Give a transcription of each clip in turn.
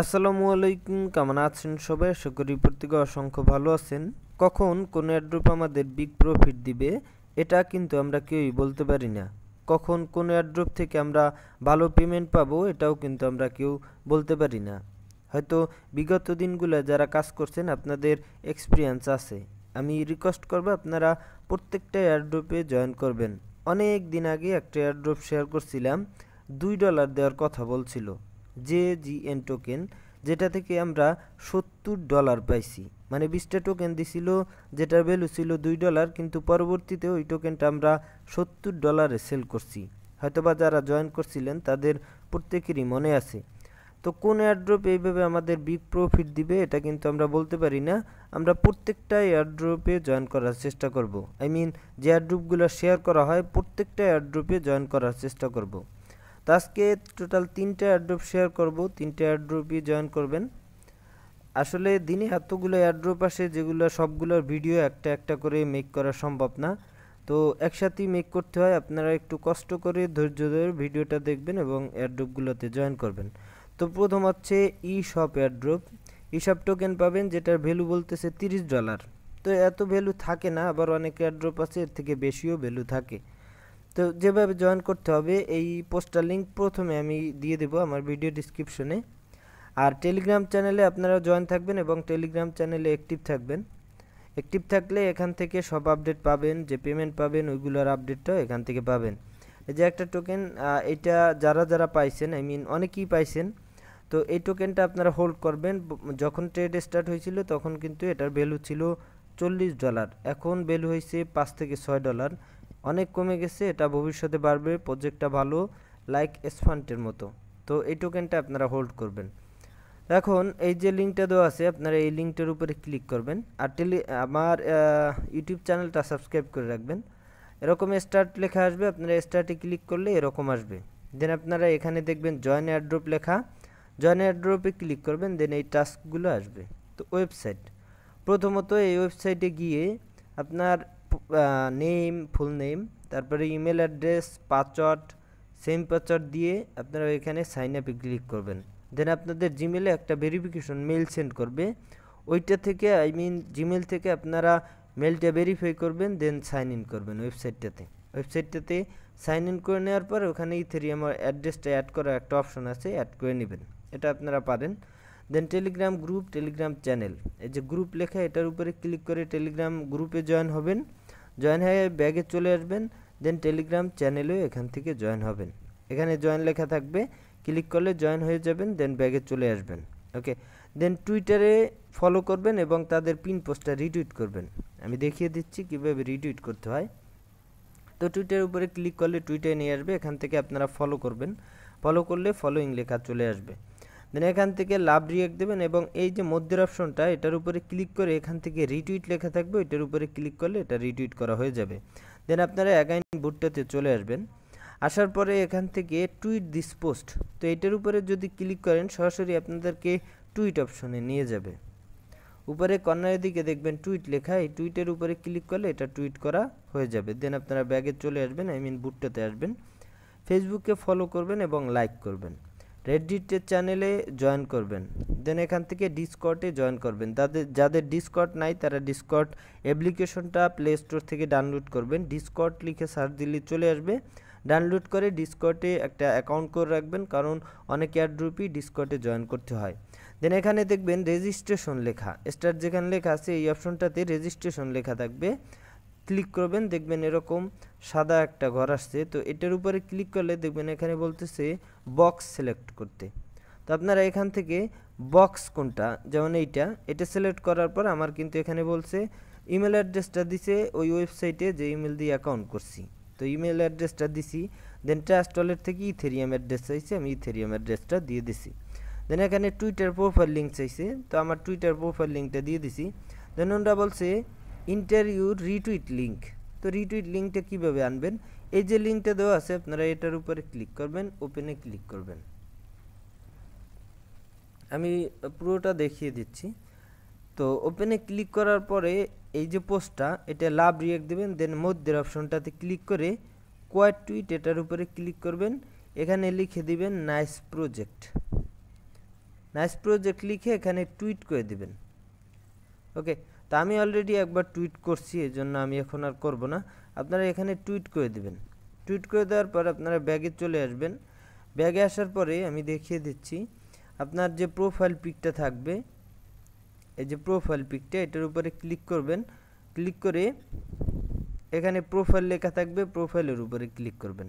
আসসালামু আলাইকুম কেমন আছেন সবাই আশা করি প্রত্যেকে অসংখ্য ভালো আছেন কখন কোন অ্যাড্রুপ আমাদের বিগ প্রফিট দিবে এটা কিন্তু আমরা কেউই বলতে পারি না কখন কোন অ্যাড্রুপ থেকে আমরা ভালো পেমেন্ট পাবো এটাও কিন্তু আমরা কেউ বলতে পারি না হয়তো বিগত দিনগুলো যারা কাজ করছেন আপনাদের এক্সপিরিয়েন্স আছে আমি রিকোয়েস্ট করবো আপনারা প্রত্যেকটা এয়ারড্রপে জয়েন করবেন অনেক দিন আগে একটা এয়ারড্রপ শেয়ার করছিলাম দুই ডলার দেওয়ার কথা বলছিল জেজিএন টোকেন যেটা থেকে আমরা সত্তর ডলার পাইছি মানে বিশটা টোকেন দিছিল যেটার ভ্যালু ছিল দুই ডলার কিন্তু পরবর্তীতে ওই টোকেনটা আমরা সত্তর ডলারে সেল করছি হয়তোবা যারা জয়েন করছিলেন তাদের প্রত্যেকেরই মনে আছে তো কোন এয়ারড্রপ এইভাবে আমাদের বিগ প্রফিট দিবে এটা কিন্তু আমরা বলতে পারি না আমরা প্রত্যেকটা এয়ারড্রপে জয়েন করার চেষ্টা করব আই মিন যে এয়ারড্রপগুলো শেয়ার করা হয় প্রত্যেকটা এয়ারড্রপে জয়েন করার চেষ্টা করব তো আজকে টোটাল তিনটে অ্যাড্রপ শেয়ার করব তিনটে অ্যাড্রপই জয়েন করবেন আসলে দিনে এতগুলো অ্যাড্রপ আসে যেগুলো সবগুলোর ভিডিও একটা একটা করে মেক করা সম্ভব না তো একসাথেই মেক করতে হয় আপনারা একটু কষ্ট করে ধৈর্য ধরে ভিডিওটা দেখবেন এবং অ্যাড্রপগুলোতে জয়েন করবেন তো প্রথম হচ্ছে e shop airdrop e shop token পাবেন যেটার ভ্যালু বলতেছে তিরিশ ডলার তো এত ভ্যালু থাকে না আবার অনেক অ্যাড্রপ আছে এর থেকে বেশিও ভ্যালু থাকে তো যেভাবে জয়েন করতে হবে এই পোস্টার লিঙ্ক প্রথমে আমি দিয়ে দেবো আমার ভিডিও ডিসক্রিপশনে আর টেলিগ্রাম চ্যানেলে আপনারা জয়েন থাকবেন এবং টেলিগ্রাম চ্যানেলে অ্যাক্টিভ থাকবেন অ্যাক্টিভ থাকলে এখান থেকে সব আপডেট পাবেন যে পেমেন্ট পাবেন ওইগুলোর আপডেটটাও এখান থেকে পাবেন এই যে একটা টোকেন এটা যারা যারা পাইছেন আই মিন অনেকেই পাইছেন তো এই টোকেনটা আপনারা হোল্ড করবেন যখন ট্রেড স্টার্ট হয়েছিল তখন কিন্তু এটার ভ্যালু ছিল চল্লিশ ডলার এখন ভ্যালু হয়েছে পাঁচ থেকে ছয় ডলার অনেক কমে গেছে এটা ভবিষ্যতে বাড়বে প্রজেক্টটা ভালো লাইক এসফান্টের মতো তো এই টোকেনটা আপনারা হোল্ড করবেন এখন এই যে লিঙ্কটা দেওয়া আছে আপনারা এই লিঙ্কটার উপরে ক্লিক করবেন আর টেলি আমার ইউটিউব চ্যানেলটা সাবস্ক্রাইব করে রাখবেন এরকম স্টার্ট লেখা আসবে আপনারা স্টার্টে ক্লিক করলে এরকম আসবে দেন আপনারা এখানে দেখবেন জয়েন অ্যাড্রপ লেখা জয়েন অ্যাড্রপে ক্লিক করবেন দেন এই টাস্কগুলো আসবে তো ওয়েবসাইট প্রথমত এই ওয়েবসাইটে গিয়ে আপনার নেম ফুল নেম তারপরে email address password same password দিয়ে আপনারা এখানে সাইন আপে ক্লিক করবেন দেন আপনাদের জিমেলে একটা ভেরিফিকেশন মেল সেন্ড করবে ওইটা থেকে আই মিন জিমেল থেকে আপনারা মেলটা ভেরিফাই করবেন দেন সাইন ইন করবেন ওয়েবসাইটটাতে ওয়েবসাইটটাতে সাইন ইন করে নেওয়ার পর ওখানে ইথেরি আমার অ্যাড্রেসটা অ্যাড করার একটা অপশন আছে অ্যাড করে নেবেন এটা আপনারা পারেন then Telegram group Telegram channel এই যে গ্রুপ লেখা এটার উপরে ক্লিক করে টেলিগ্রাম গ্রুপে জয়েন হবেন জয়েন হয়ে ব্যাগে চলে আসবেন দেন টেলিগ্রাম চ্যানেলেও এখান থেকে জয়েন হবেন এখানে জয়েন লেখা থাকবে ক্লিক করলে জয়েন হয়ে যাবেন দেন ব্যাগে চলে আসবেন ওকে দেন টুইটারে ফলো করবেন এবং তাদের পিন পোস্টটা রিটুইট করবেন আমি দেখিয়ে দিচ্ছি কীভাবে রিটুইট করতে হয় তো টুইটারের উপরে ক্লিক করলে টুইটারে নিয়ে আসবে এখান থেকে আপনারা ফলো করবেন ফলো করলে ফলোয়িং লেখা চলে আসবে দেন এখান থেকে লাভ রিয়েক্ট দেবেন এবং এই যে মধ্যের অপশনটা এটার উপরে ক্লিক করে এখান থেকে রিটুইট লেখা থাকবে এটার উপরে ক্লিক করলে এটা রিটুইট করা হয়ে যাবে দেন আপনারা অ্যাগাইন বুটটাতে চলে আসবেন আসার পরে এখান থেকে টুইট দিস পোস্ট তো এটার উপরে যদি ক্লিক করেন সরাসরি আপনাদেরকে টুইট অপশনে নিয়ে যাবে উপরে কর্নারের দিকে দেখবেন টুইট লেখা এই টুইটের উপরে ক্লিক করলে এটা টুইট করা হয়ে যাবে দেন আপনারা ব্যাগে চলে আসবেন আই মিন বুটটাতে আসবেন ফেসবুকে ফলো করবেন এবং লাইক করবেন রেডিটের চ্যানেলে জয়েন করবেন দেন এখান থেকে ডিসকর্ডে জয়েন করবেন তাদের যাদের ডিসকর্ড নাই তারা ডিসকর্ড অ্যাপ্লিকেশনটা প্লে স্টোর থেকে ডাউনলোড করবেন ডিসকর্ড লিখে সার্চ দিলে চলে আসবে ডাউনলোড করে ডিসকর্ডে একটা অ্যাকাউন্ট করে রাখবেন কারণ অনেক এয়ারড্রুপই ডিসকর্ডে জয়েন করতে হয় দেন এখানে দেখবেন রেজিস্ট্রেশন লেখা স্টার যেখানে লেখা আছে এই অপশনটাতে রেজিস্ট্রেশন লেখা থাকবে ক্লিক করবেন দেখবেন এরকম সাদা একটা ঘর আসছে তো এটার উপরে ক্লিক করলে দেখবেন এখানে বলতেছে বক্স সিলেক্ট করতে তো আপনারা এখান থেকে বক্স কোনটা যেমন এইটা এটা সিলেক্ট করার পর আমার কিন্তু এখানে বলছে ইমেল অ্যাড্রেসটা দিছে ওই ওয়েবসাইটে যে ইমেল দিয়ে অ্যাকাউন্ট করছি তো ইমেল অ্যাড্রেসটা দিছি দেন ট্রাস্ট ওয়ালেট থেকে ইথেরিয়াম অ্যাড্রেস চাইছে আমি ইথেরিয়াম অ্যাড্রেসটা দিয়ে দিছি দেন এখানে টুইটার প্রোফাইল লিঙ্ক চাইছে তো আমার টুইটার প্রোফাইল লিঙ্কটা দিয়ে দিছি দেন ওনরা বলছে ইন্টারভিউ রিটুইট লিঙ্ক তো রিটুইট লিঙ্কটা কীভাবে আনবেন এই যে লিঙ্কটা দেওয়া আছে আপনারা এটার উপরে ক্লিক করবেন ওপেনে ক্লিক করবেন আমি পুরোটা দেখিয়ে দিচ্ছি তো ওপেনে ক্লিক করার পরে এই যে পোস্টটা এটা লাভ রিয়েক্ট দেবেন দেন মধ্যের অপশনটাতে ক্লিক করে কোয়ার টুইট এটার উপরে ক্লিক করবেন এখানে লিখে দিবেন নাইস প্রজেক্ট নাইস প্রজেক্ট লিখে এখানে টুইট করে দিবেন ওকে তা আমি অলরেডি একবার টুইট করছি এই জন্য আমি এখন আর করব না আপনারা এখানে টুইট করে দিবেন টুইট করে দেওয়ার পর আপনারা ব্যাগে চলে আসবেন ব্যাগে আসার পরে আমি দেখিয়ে দিচ্ছি আপনার যে প্রোফাইল পিকটা থাকবে এই যে প্রোফাইল পিকটা এটার উপরে ক্লিক করবেন ক্লিক করে এখানে প্রোফাইল লেখা থাকবে প্রোফাইলের উপরে ক্লিক করবেন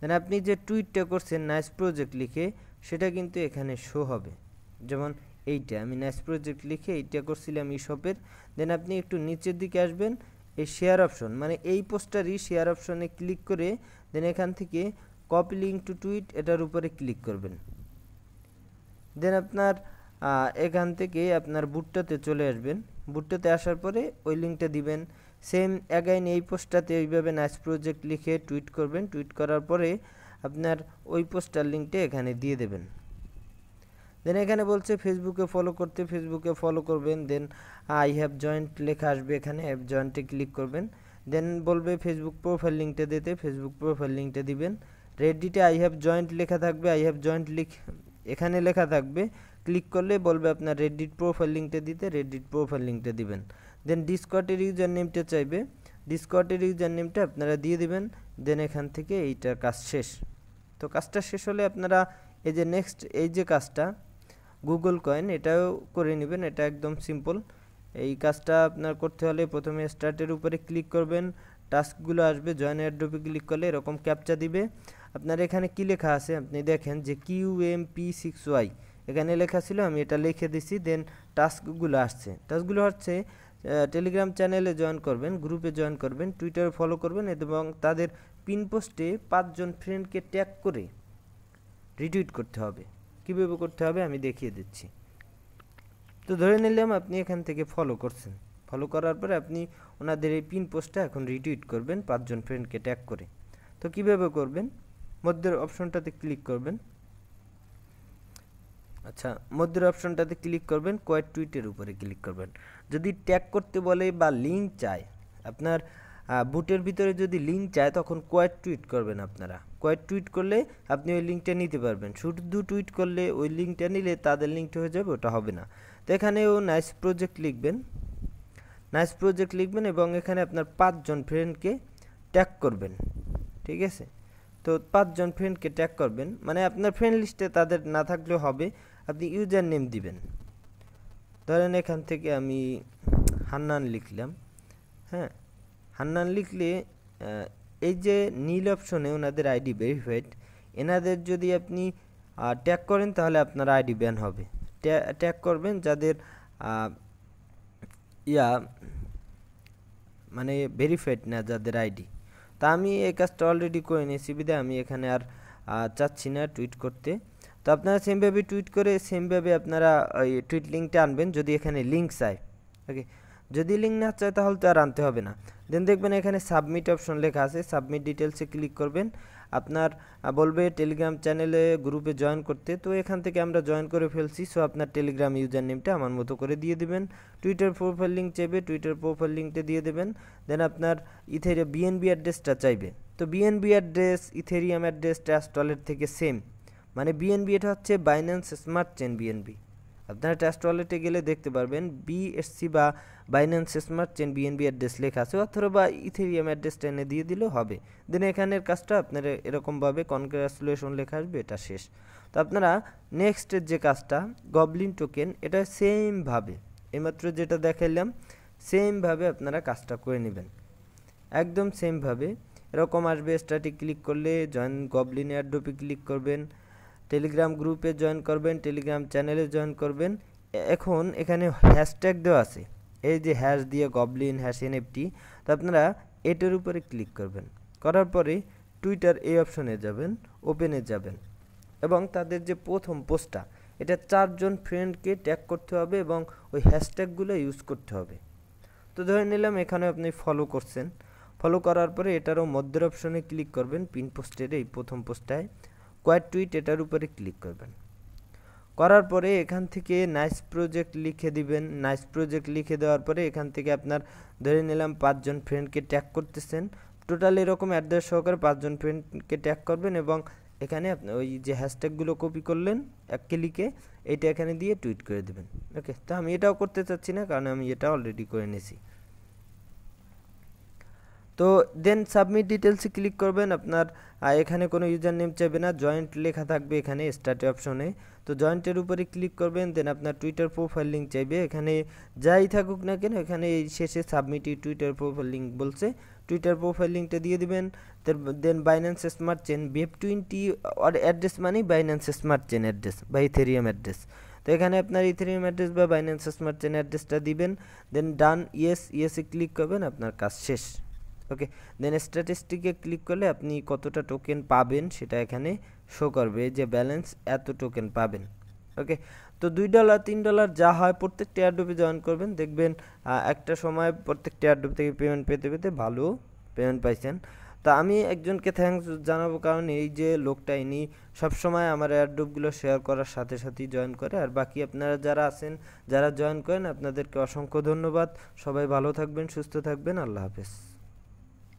দেন আপনি যে টুইটটা করছেন নাইস প্রজেক্ট লিখে সেটা কিন্তু এখানে শো হবে যেমন এইটা আমি নাইস প্রজেক্ট লিখে এইটা করছিলাম এই শপের দেন আপনি একটু নিচের দিকে আসবেন এই শেয়ার অপশন মানে এই পোস্টারই শেয়ার অপশনে ক্লিক করে দেন এখান থেকে কপি লিঙ্ক টু টুইট এটার উপরে ক্লিক করবেন দেন আপনার এখান থেকে আপনার বুটটাতে চলে আসবেন বুটটাতে আসার পরে ওই লিঙ্কটা দিবেন সেম অ্যাগাইন এই পোস্টটাতে ওইভাবে নাইস প্রজেক্ট লিখে টুইট করবেন টুইট করার পরে আপনার ওই পোস্টার লিঙ্কটা এখানে দিয়ে দেবেন দেন এখানে বলছে ফেসবুকে ফলো করতে ফেসবুকে ফলো করবেন দেন আই হ্যাভ জয়েন্ট লেখা আসবে এখানে অ্যাপ জয়েন্টে ক্লিক করবেন দেন বলবে ফেসবুক প্রোফাইল লিঙ্কটা দিতে ফেসবুক প্রোফাইল লিঙ্কটা দিবেন রেডিটে আই হ্যাভ জয়েন্ট লেখা থাকবে আই হ্যাভ জয়েন্ট লিখ এখানে লেখা থাকবে ক্লিক করলে বলবে আপনার রেডিট প্রোফাইল লিঙ্কটা দিতে রেডিট প্রোফাইল লিঙ্কটা দিবেন দেন ডিসকটের ইউজার নেমটা চাইবে ডিসকটের ইউজার নেমটা আপনারা দিয়ে দিবেন দেন এখান থেকে এইটা কাজ শেষ তো কাজটা শেষ হলে আপনারা এই যে নেক্সট এই যে কাজটা গুগল কয়েন এটাও করে নেবেন এটা একদম সিম্পল এই কাজটা আপনার করতে হলে প্রথমে স্টার্টের উপরে ক্লিক করবেন টাস্কগুলো আসবে জয়েন এয়ারড্রপে ক্লিক করলে এরকম ক্যাপচা দিবে আপনার এখানে কী লেখা আছে আপনি দেখেন যে Q M P six Y এখানে লেখা ছিল আমি এটা লিখে দিছি দেন টাস্কগুলো আসছে টাস্কগুলো হচ্ছে টেলিগ্রাম চ্যানেলে জয়েন করবেন গ্রুপে জয়েন করবেন টুইটারে ফলো করবেন এবং তাদের পিন পোস্টে পাঁচজন ফ্রেন্ডকে ট্যাগ করে রিটুইট করতে হবে কীভাবে করতে হবে আমি দেখিয়ে দিচ্ছি তো ধরে নিলাম আপনি এখান থেকে ফলো করছেন ফলো করার পরে আপনি ওনাদের এই পিন পোস্টটা এখন রিটুইট করবেন পাঁচজন ফ্রেন্ডকে ট্যাগ করে তো কীভাবে করবেন মধ্যের অপশনটাতে ক্লিক করবেন আচ্ছা মধ্যের অপশনটাতে ক্লিক করবেন কয়েক টুইটের উপরে ক্লিক করবেন যদি ট্যাগ করতে বলে বা লিঙ্ক চায় আপনার বুটের ভিতরে যদি লিঙ্ক চায় তখন কোয়েট টুইট করবেন আপনারা কোয়েট টুইট করলে আপনি ওই লিঙ্কটা নিতে পারবেন শুধু টুইট করলে ওই লিঙ্কটা নিলে তাদের লিঙ্কটা হয়ে যাবে ওটা হবে না তো এখানেও নাইস প্রজেক্ট লিখবেন নাইস প্রজেক্ট লিখবেন এবং এখানে আপনার পাঁচজন ফ্রেন্ডকে ট্যাগ করবেন ঠিক আছে তো পাঁচজন ফ্রেন্ডকে ট্যাগ করবেন মানে আপনার ফ্রেন্ড লিস্টে তাদের না থাকলেও হবে আপনি ইউজার নেম দিবেন ধরেন এখান থেকে আমি হান্নান লিখলাম হ্যাঁ হান্নান লিখলে এই যে নীল অপশনে ওনাদের আইডি ভেরিফাইড এনাদের যদি আপনি ট্যাগ করেন তাহলে আপনার আইডি ব্যান হবে ট্যাগ করবেন যাদের ইয়া মানে ভেরিফাইড না যাদের আইডি তা আমি এই কাজটা অলরেডি করে নিয়েছি বিধে আমি এখানে আর চাচ্ছি না টুইট করতে তো আপনারা সেমভাবে টুইট করে সেমভাবে আপনারা ওই টুইট লিঙ্কটা আনবেন যদি এখানে লিঙ্ক চায় ওকে যদি লিঙ্ক না চায় তাহলে তো আর আনতে হবে না দেন দেখবেন এখানে সাবমিট অপশন লেখা আছে সাবমিট ডিটেলসে ক্লিক করবেন আপনার বলবে টেলিগ্রাম চ্যানেলে গ্রুপে জয়েন করতে তো এখান থেকে আমরা জয়েন করে ফেলছি সো আপনার টেলিগ্রাম ইউজার নেমটা আমার মতো করে দিয়ে দেবেন টুইটার প্রোফাইল লিঙ্ক চাইবে টুইটার প্রোফাইল লিঙ্কটা দিয়ে দেবেন দেন আপনার ইথেরিয়া বিএনবি অ্যাড্রেসটা চাইবে তো BNB address Ethereum address Trust Wallet থেকে সেম মানে বিএনবি এটা হচ্ছে বাইন্যান্স স্মার্ট চেন বিএনবি আপনারা টেস্ট ওয়ালেটে গেলে দেখতে পারবেন বিএসসি বা Binance Smart Chain BNB address লেখা আছে অথবা ইথেরিয়াম অ্যাড্রেসটা এনে দিয়ে দিলেও হবে দেন এখানের কাজটা আপনারা এরকমভাবে কনগ্রাচুলেশন লেখা আসবে এটা শেষ তো আপনারা নেক্সটের যে কাজটা গবলিন টোকেন এটা সেমভাবে এইমাত্র যেটা দেখাইলাম সেমভাবে আপনারা কাজটা করে নেবেন একদম সেমভাবে এরকম আসবে স্টাটিক ক্লিক করলে জয়েন গবলিন এয়ারড্রপে ক্লিক করবেন টেলিগ্রাম গ্রুপে জয়েন করবেন টেলিগ্রাম চ্যানেলে জয়েন করবেন এখন এখানে হ্যাশট্যাগ দেওয়া আছে এই যে হ্যাশ দিয়ে গবলিন হ্যাশ এনএফটি তো আপনারা এটার উপরে ক্লিক করবেন করার পরে টুইটার এই অপশনে যাবেন ওপেনে যাবেন এবং তাদের যে প্রথম পোস্টটা এটা চারজন ফ্রেন্ডকে ট্যাগ করতে হবে এবং ওই হ্যাশট্যাগুলো ইউজ করতে হবে তো ধরে নিলাম এখানে আপনি ফলো করছেন ফলো করার পরে এটারও মধ্যের অপশনে ক্লিক করবেন পিন পোস্টের এই প্রথম পোস্টটায় কয়েক টুইট এটার উপরে ক্লিক করবেন করার পরে এখান থেকে নাইস প্রজেক্ট লিখে দিবেন নাইস প্রজেক্ট লিখে দেওয়ার পরে এখান থেকে আপনার ধরে নিলাম পাঁচজন ফ্রেন্ডকে ট্যাগ করতেছেন টোটাল এরকম অ্যাড্রেস সহকারে পাঁচজন ফ্রেন্ডকে ট্যাগ করবেন এবং এখানে আপনি ওই যে হ্যাশট্যাগুলো কপি করলেন এক ক্লিকে এটা এখানে দিয়ে টুইট করে দেবেন ওকে তো আমি এটাও করতে চাচ্ছি না কারণ আমি এটা অলরেডি করে নিয়েছি তো দেন সাবমিট ডিটেলসে ক্লিক করবেন আপনার এখানে কোনো ইউজার নেম চাইবে না জয়েন্ট লেখা থাকবে এখানে স্টার্টে অপশনে তো জয়েন্টের উপরে ক্লিক করবেন দেন আপনার টুইটার প্রোফাইল লিঙ্ক চাইবে এখানে যাই থাকুক না কেন এখানে এই শেষে সাবমিট টুইটার প্রোফাইল লিঙ্ক বলছে টুইটার প্রোফাইল লিঙ্কটা দিয়ে দেবেন then Binance Smart Chain BEP twenty address মানেই বাইন্যান্স স্মার্ট চেন অ্যাড্রেস বা ইথেরিয়াম অ্যাড্রেস তো এখানে আপনার ইথেরিয়াম অ্যাড্রেস বা বাইন্যান্স স্মার্ট চেন অ্যাড্রেসটা দিবেন দেন ডান ইয়েস ইয়েসে ক্লিক করবেন আপনার কাজ শেষ ওকে দেন স্ট্যাটিস্টিকে ক্লিক করলে আপনি কতটা টোকেন পাবেন সেটা এখানে শো করবে যে ব্যালেন্স এত টোকেন পাবেন ওকে তো দুই ডলার তিন ডলার যা হয় প্রত্যেকটা এয়ারড্রপে জয়েন করবেন দেখবেন একটা সময় প্রত্যেকটা এয়ারড্রপ থেকে পেমেন্ট পেতে পেতে ভালো পেমেন্ট পাইছেন তা আমি একজনকে থ্যাংকস জানাবো কারণ এই যে লোকটা ইনি সবসময় আমার এয়ারড্রপগুলো শেয়ার করার সাথে সাথেই জয়েন করে আর বাকি আপনারা যারা আছেন যারা জয়েন করেন আপনাদেরকে অসংখ্য ধন্যবাদ সবাই ভালো থাকবেন সুস্থ থাকবেন আল্লাহ হাফেজ